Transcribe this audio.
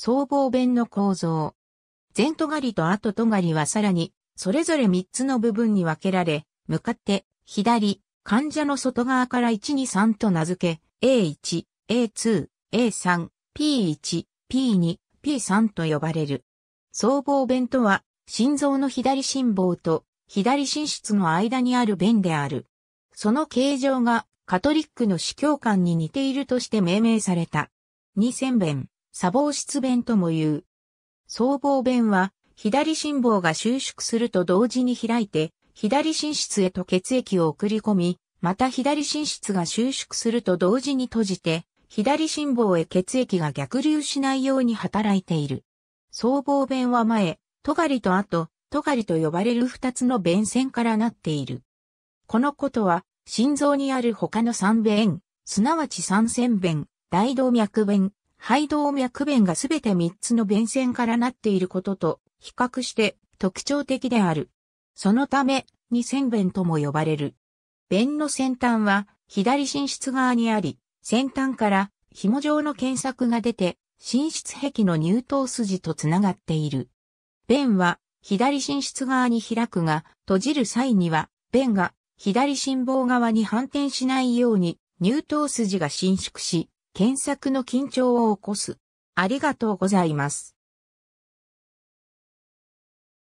僧帽弁の構造。前尖と後尖はさらに、それぞれ3つの部分に分けられ、向かって、左、患者の外側から123と名付け、A1、A2、A3、P1、P2、P3 と呼ばれる。僧帽弁とは、心臓の左心房と左心室の間にある弁である。その形状がカトリックの司教官に似ているとして命名された。2000弁。砂防室弁とも言う。僧帽弁は、左心房が収縮すると同時に開いて、左心室へと血液を送り込み、また左心室が収縮すると同時に閉じて、左心房へ血液が逆流しないように働いている。僧帽弁は前、尖と後、尖と呼ばれる二つの弁線からなっている。このことは、心臓にある他の三弁、すなわち三線弁、大動脈弁、肺動脈弁がすべて3つの弁線からなっていることと比較して特徴的である。そのため、二線弁とも呼ばれる。弁の先端は左心室側にあり、先端から紐状の検索が出て、心室壁の乳頭筋とつながっている。弁は左心室側に開くが、閉じる際には、弁が左心房側に反転しないように乳頭筋が伸縮し、検索の緊張を起こす。ありがとうございます。